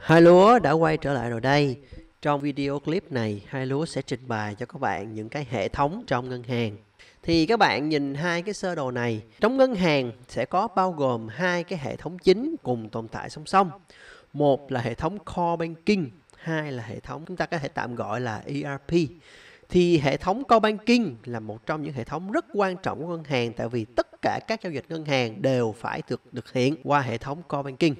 Hai lúa đã quay trở lại rồi đây. Trong video clip này, hai lúa sẽ trình bày cho các bạn những cái hệ thống trong ngân hàng. Thì các bạn nhìn hai cái sơ đồ này, trong ngân hàng sẽ có bao gồm hai cái hệ thống chính cùng tồn tại song song. Một là hệ thống core banking, hai là hệ thống chúng ta có thể tạm gọi là ERP thì hệ thống co banking là một trong những hệ thống rất quan trọng của ngân hàng tại vì tất cả các giao dịch ngân hàng đều phải được thực hiện qua hệ thống co banking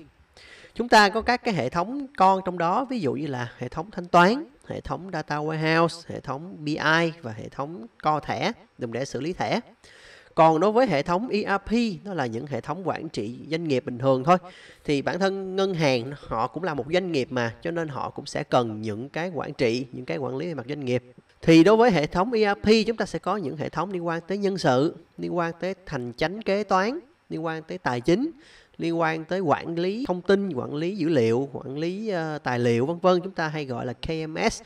chúng ta có các cái hệ thống con trong đó ví dụ như là hệ thống thanh toán hệ thống data warehouse hệ thống bi và hệ thống co thẻ dùng để xử lý thẻ còn đối với hệ thống ERP đó là những hệ thống quản trị doanh nghiệp bình thường thôi thì bản thân ngân hàng họ cũng là một doanh nghiệp mà cho nên họ cũng sẽ cần những cái quản trị những cái quản lý về mặt doanh nghiệp thì đối với hệ thống ERP chúng ta sẽ có những hệ thống liên quan tới nhân sự liên quan tới thành chánh kế toán liên quan tới tài chính liên quan tới quản lý thông tin quản lý dữ liệu quản lý uh, tài liệu vân vân chúng ta hay gọi là KMS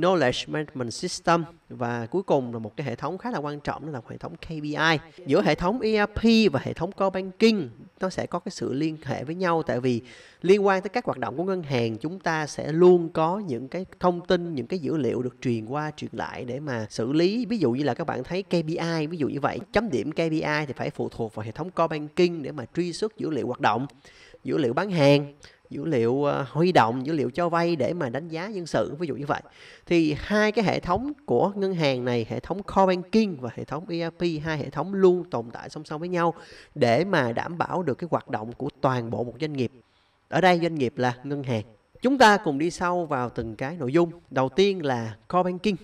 knowledge management system và cuối cùng là một cái hệ thống khá là quan trọng đó là hệ thống KPI giữa hệ thống ERP và hệ thống core banking nó sẽ có cái sự liên hệ với nhau tại vì liên quan tới các hoạt động của ngân hàng chúng ta sẽ luôn có những cái thông tin những cái dữ liệu được truyền qua truyền lại để mà xử lý ví dụ như là các bạn thấy KPI ví dụ như vậy chấm điểm KPI thì phải phụ thuộc vào hệ thống core banking để mà truy xuất dữ liệu hoạt động dữ liệu bán hàng dữ liệu ờ, huy động dữ liệu cho vay để mà đánh giá nhân sự ví dụ như vậy thì hai cái hệ thống của ngân hàng này hệ thống core banking và hệ thống ERP hai hệ thống luôn tồn tại song song với nhau để mà đảm bảo được cái hoạt động của toàn bộ một doanh nghiệp ở đây doanh nghiệp là ngân hàng chúng ta cùng đi sâu vào từng cái nội dung đầu tiên là core banking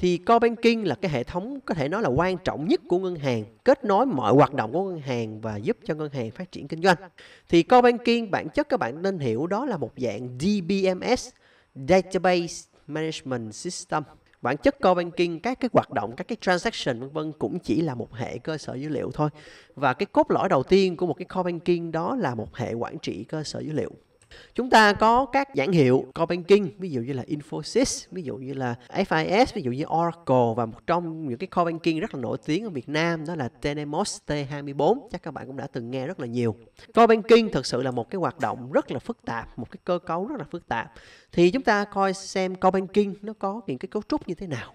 thì co banking là cái hệ thống có thể nói là quan trọng nhất của ngân hàng kết nối mọi hoạt động của ngân hàng và giúp cho ngân hàng phát triển kinh doanh thì co banking bản chất các bạn nên hiểu đó là một dạng DBMS database management system bản chất co banking các cái hoạt động các cái transaction vân vân cũng chỉ là một hệ cơ sở dữ liệu thôi và cái cốt lõi đầu tiên của một cái co banking đó là một hệ quản trị cơ sở dữ liệu Chúng ta có các nhãn hiệu co banking, ví dụ như là Infosys, ví dụ như là FIS, ví dụ như Oracle và một trong những cái co banking rất là nổi tiếng ở Việt Nam đó là Tenemos T24, chắc các bạn cũng đã từng nghe rất là nhiều. co banking thực sự là một cái hoạt động rất là phức tạp, một cái cơ cấu rất là phức tạp. Thì chúng ta coi xem co banking nó có những cái cấu trúc như thế nào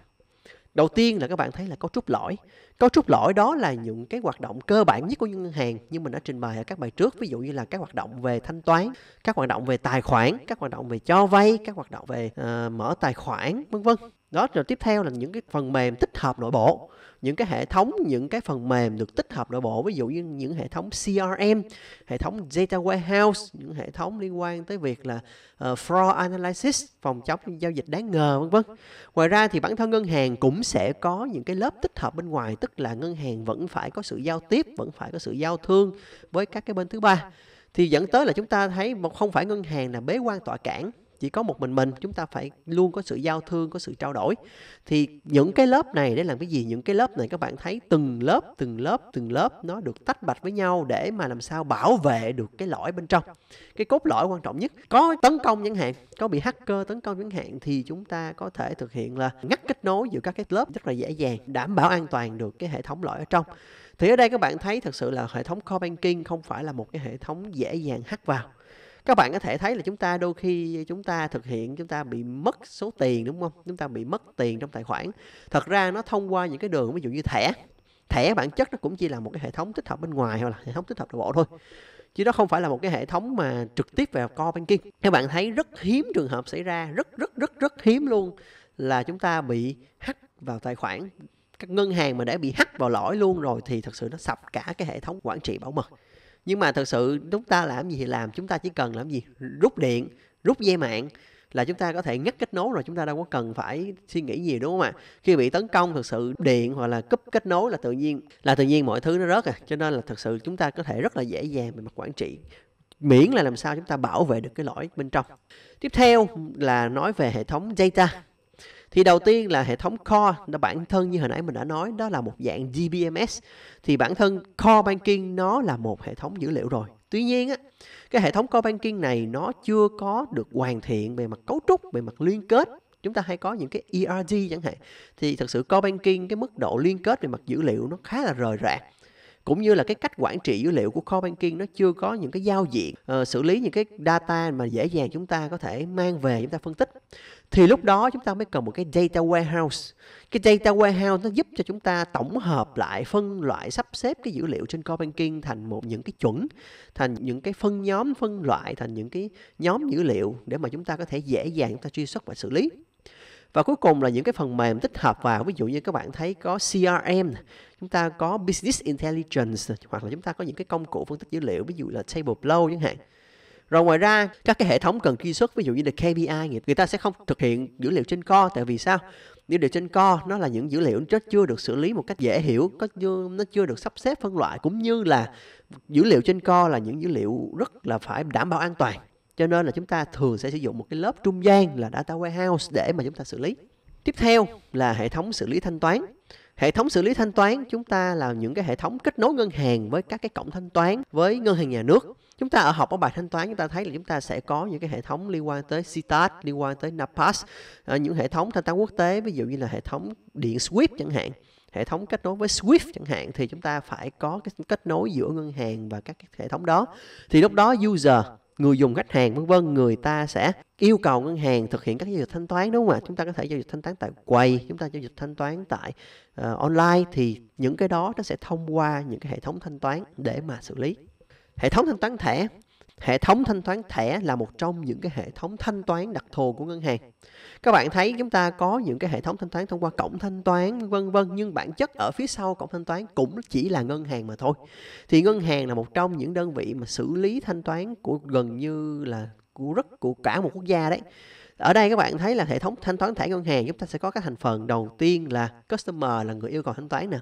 đầu tiên là các bạn thấy là cấu trúc lõi cấu trúc lõi đó là những cái hoạt động cơ bản nhất của ngân hàng như mình đã trình bày ở các bài trước ví dụ như là các hoạt động về thanh toán các hoạt động về tài khoản các hoạt động về cho vay các hoạt động về uh, mở tài khoản vân vân đó rồi tiếp theo là những cái phần mềm tích hợp nội bộ những cái hệ thống những cái phần mềm được tích hợp nội bộ ví dụ như những hệ thống CRM hệ thống data warehouse những hệ thống liên quan tới việc là uh, fraud analysis phòng chống giao dịch đáng ngờ vân vân ngoài ra thì bản thân ngân hàng cũng sẽ có những cái lớp tích hợp bên ngoài tức là ngân hàng vẫn phải có sự giao tiếp vẫn phải có sự giao thương với các cái bên thứ ba thì dẫn tới là chúng ta thấy một không phải ngân hàng là bế quan tọa cản chỉ có một mình mình chúng ta phải luôn có sự giao thương có sự trao đổi thì những cái lớp này để làm cái gì những cái lớp này các bạn thấy từng lớp từng lớp từng lớp nó được tách bạch với nhau để mà làm sao bảo vệ được cái lõi bên trong cái cốt lõi quan trọng nhất có tấn công chẳng hạn có bị hacker tấn công chẳng hạn thì chúng ta có thể thực hiện là ngắt kết nối giữa các cái lớp rất là dễ dàng đảm bảo an toàn được cái hệ thống lõi ở trong thì ở đây các bạn thấy thật sự là hệ thống core banking không phải là một cái hệ thống dễ dàng hack vào các bạn có thể thấy là chúng ta đôi khi chúng ta thực hiện chúng ta bị mất số tiền đúng không chúng ta bị mất tiền trong tài khoản thật ra nó thông qua những cái đường ví dụ như thẻ thẻ bản chất nó cũng chỉ là một cái hệ thống tích hợp bên ngoài hoặc là hệ thống tích hợp nội bộ thôi chứ nó không phải là một cái hệ thống mà trực tiếp về co banking các bạn thấy rất hiếm trường hợp xảy ra rất rất rất rất hiếm luôn là chúng ta bị hack vào tài khoản các ngân hàng mà đã bị hack vào lõi luôn rồi thì thật sự nó sập cả cái hệ thống quản trị bảo mật nhưng mà thật sự chúng ta làm gì thì làm chúng ta chỉ cần làm gì rút điện rút dây mạng là chúng ta có thể ngắt kết nối rồi chúng ta đâu có cần phải suy nghĩ gì đúng không ạ khi bị tấn công thật sự điện hoặc là cúp kết nối là tự nhiên là tự nhiên mọi thứ nó rớt à cho nên là thật sự chúng ta có thể rất là dễ dàng về mặt quản trị miễn là làm sao chúng ta bảo vệ được cái lõi bên trong tiếp theo là nói về hệ thống data thì đầu tiên là hệ thống core, nó bản thân như hồi nãy mình đã nói, đó là một dạng DBMS. Thì bản thân core banking nó là một hệ thống dữ liệu rồi. Tuy nhiên á, cái hệ thống core banking này nó chưa có được hoàn thiện về mặt cấu trúc, về mặt liên kết. Chúng ta hay có những cái ERG chẳng hạn. Thì thật sự core banking cái mức độ liên kết về mặt dữ liệu nó khá là rời rạc cũng như là cái cách quản trị dữ liệu của kho banking nó chưa có những cái giao diện uh, xử lý những cái data mà dễ dàng chúng ta có thể mang về chúng ta phân tích thì lúc đó chúng ta mới cần một cái data warehouse cái data warehouse nó giúp cho chúng ta tổng hợp lại phân loại sắp xếp cái dữ liệu trên kho banking thành một những cái chuẩn thành những cái phân nhóm phân loại thành những cái nhóm dữ liệu để mà chúng ta có thể dễ dàng chúng ta truy xuất và xử lý và cuối cùng là những cái phần mềm tích hợp vào, ví dụ như các bạn thấy có CRM, chúng ta có Business Intelligence, hoặc là chúng ta có những cái công cụ phân tích dữ liệu, ví dụ là Tableflow chẳng hạn. Rồi ngoài ra, các cái hệ thống cần truy xuất, ví dụ như là KPI, người ta sẽ không thực hiện dữ liệu trên co, tại vì sao? Dữ liệu trên co nó là những dữ liệu chưa được xử lý một cách dễ hiểu, có nó chưa được sắp xếp phân loại, cũng như là dữ liệu trên co là những dữ liệu rất là phải đảm bảo an toàn cho nên là chúng ta thường sẽ sử dụng một cái lớp trung gian là data warehouse để mà chúng ta xử lý tiếp theo là hệ thống xử lý thanh toán hệ thống xử lý thanh toán chúng ta là những cái hệ thống kết nối ngân hàng với các cái cổng thanh toán với ngân hàng nhà nước chúng ta ở học ở bài thanh toán chúng ta thấy là chúng ta sẽ có những cái hệ thống liên quan tới CTAS liên quan tới NAPAS ờ, những hệ thống thanh toán quốc tế ví dụ như là hệ thống điện SWIFT chẳng hạn hệ thống kết nối với Swift chẳng hạn thì chúng ta phải có cái kết nối giữa ngân hàng và các cái hệ thống đó thì lúc đó user người dùng khách hàng vân vân người ta sẽ yêu cầu ngân hàng thực hiện các giao dịch thanh toán đúng không ạ chúng ta có thể giao dịch thanh toán tại quầy chúng ta giao dịch thanh toán tại uh, online thì những cái đó nó sẽ thông qua những cái hệ thống thanh toán để mà xử lý hệ thống thanh toán thẻ Hệ thống thanh toán thẻ là một trong những cái hệ thống thanh toán đặc thù của ngân hàng. Các bạn thấy chúng ta có những cái hệ thống thanh toán thông qua cổng thanh toán vân vân nhưng bản chất ở phía sau cổng thanh toán cũng chỉ là ngân hàng mà thôi. Thì ngân hàng là một trong những đơn vị mà xử lý thanh toán của gần như là của rất của cả một quốc gia đấy. Ở đây các bạn thấy là hệ thống thanh toán thẻ ngân hàng chúng ta sẽ có các thành phần đầu tiên là customer là người yêu cầu thanh toán nè.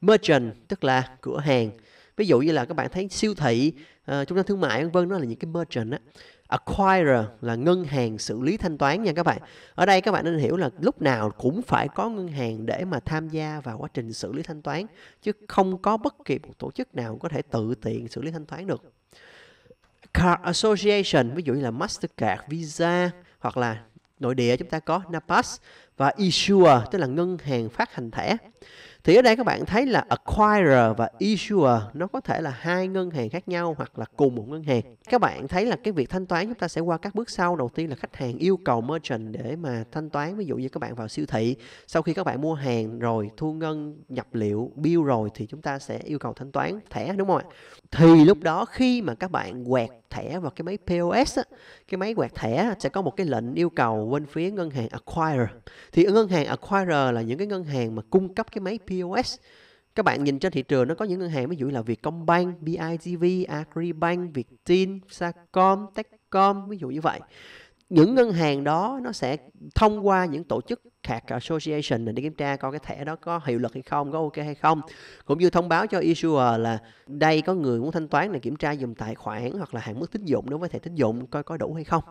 Merchant tức là cửa hàng ví dụ như là các bạn thấy siêu thị uh, trung tâm thương mại vân vân đó là những cái merchant á acquire là ngân hàng xử lý thanh toán nha các bạn ở đây các bạn nên hiểu là lúc nào cũng phải có ngân hàng để mà tham gia vào quá trình xử lý thanh toán chứ không có bất kỳ một tổ chức nào có thể tự tiện xử lý thanh toán được card association ví dụ như là mastercard visa hoặc là nội địa chúng ta có napas và issuer tức là ngân hàng phát hành thẻ thì ở đây các bạn thấy là acquirer và issuer nó có thể là hai ngân hàng khác nhau hoặc là cùng một ngân hàng. Các bạn thấy là cái việc thanh toán chúng ta sẽ qua các bước sau. Đầu tiên là khách hàng yêu cầu merchant để mà thanh toán. Ví dụ như các bạn vào siêu thị, sau khi các bạn mua hàng rồi, thu ngân, nhập liệu, bill rồi thì chúng ta sẽ yêu cầu thanh toán thẻ đúng không ạ? Thì lúc đó khi mà các bạn quẹt thẻ vào cái máy POS á, cái máy quẹt thẻ sẽ có một cái lệnh yêu cầu bên phía ngân hàng acquirer. Thì ngân hàng acquirer là những cái ngân hàng mà cung cấp cái máy POS POS các bạn nhìn trên thị trường nó có những ngân hàng ví dụ là Vietcombank, BIDV, Agribank, Viettin, Sacom, Techcom ví dụ như vậy những ngân hàng đó nó sẽ thông qua những tổ chức khác association để kiểm tra coi cái thẻ đó có hiệu lực hay không, có ok hay không. Cũng như thông báo cho issuer là đây có người muốn thanh toán này kiểm tra dùm tài khoản hoặc là hạn mức tín dụng đối với thẻ tín dụng coi có đủ hay không.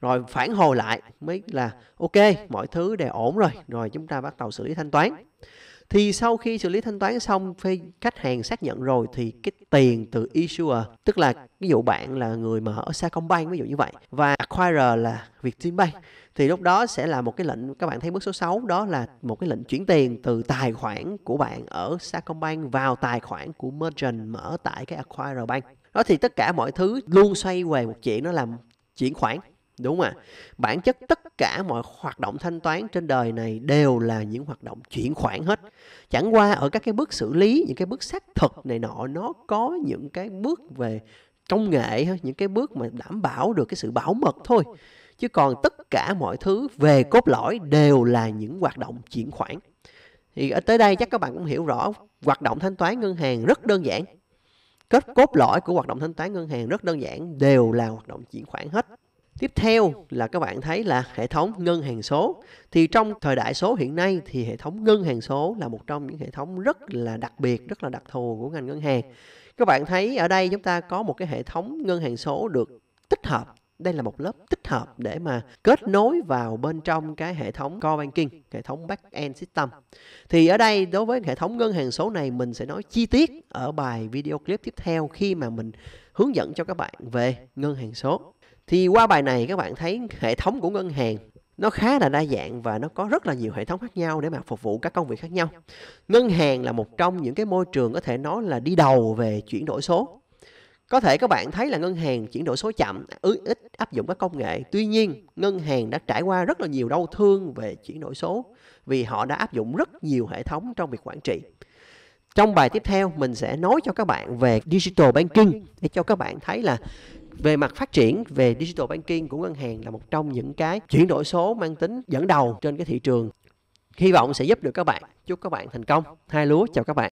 Rồi phản hồi lại mới là ok, mọi thứ đều ổn rồi, rồi chúng ta bắt đầu xử lý thanh toán thì sau khi xử lý thanh toán xong khi khách hàng xác nhận rồi thì cái tiền từ issuer tức là ví dụ bạn là người mà ở Sacombank ví dụ như vậy và acquirer là Vietinbank thì lúc đó sẽ là một cái lệnh các bạn thấy bước số 6 đó là một cái lệnh chuyển tiền từ tài khoản của bạn ở Sacombank vào tài khoản của merchant mở tại cái acquirer bank đó thì tất cả mọi thứ luôn xoay về một chuyện đó là chuyển khoản Đúng không ạ? Bản chất tất cả mọi hoạt động thanh toán trên đời này đều là những hoạt động chuyển khoản hết. Chẳng qua ở các cái bước xử lý, những cái bước xác thực này nọ nó có những cái bước về công nghệ những cái bước mà đảm bảo được cái sự bảo mật thôi chứ còn tất cả mọi thứ về cốt lõi đều là những hoạt động chuyển khoản thì ở tới đây chắc các bạn cũng hiểu rõ hoạt động thanh toán ngân hàng rất đơn giản kết cốt lõi của hoạt động thanh toán ngân hàng rất đơn giản đều là hoạt động chuyển khoản hết Tiếp theo là các bạn thấy là hệ thống ngân hàng số. Thì trong thời đại số hiện nay thì hệ thống ngân hàng số là một trong những hệ thống rất là đặc biệt, rất là đặc thù của ngành ngân hàng. Các bạn thấy ở đây chúng ta có một cái hệ thống ngân hàng số được tích hợp. Đây là một lớp tích hợp để mà kết nối vào bên trong cái hệ thống core banking, hệ thống back-end system. Thì ở đây đối với hệ thống ngân hàng số này mình sẽ nói chi tiết ở bài video clip tiếp theo khi mà mình hướng dẫn cho các bạn về ngân hàng số thì qua bài này các bạn thấy hệ thống của ngân hàng nó khá là đa dạng và nó có rất là nhiều hệ thống khác nhau để mà phục vụ các công việc khác nhau. Ngân hàng là một trong những cái môi trường có thể nói là đi đầu về chuyển đổi số. Có thể các bạn thấy là ngân hàng chuyển đổi số chậm, ứ ít áp dụng các công nghệ. Tuy nhiên, ngân hàng đã trải qua rất là nhiều đau thương về chuyển đổi số vì họ đã áp dụng rất nhiều hệ thống trong việc quản trị. Trong bài tiếp theo, mình sẽ nói cho các bạn về digital banking để cho các bạn thấy là về mặt phát triển về digital banking của ngân hàng là một trong những cái chuyển đổi số mang tính dẫn đầu trên cái thị trường hy vọng sẽ giúp được các bạn chúc các bạn thành công hai lúa chào các bạn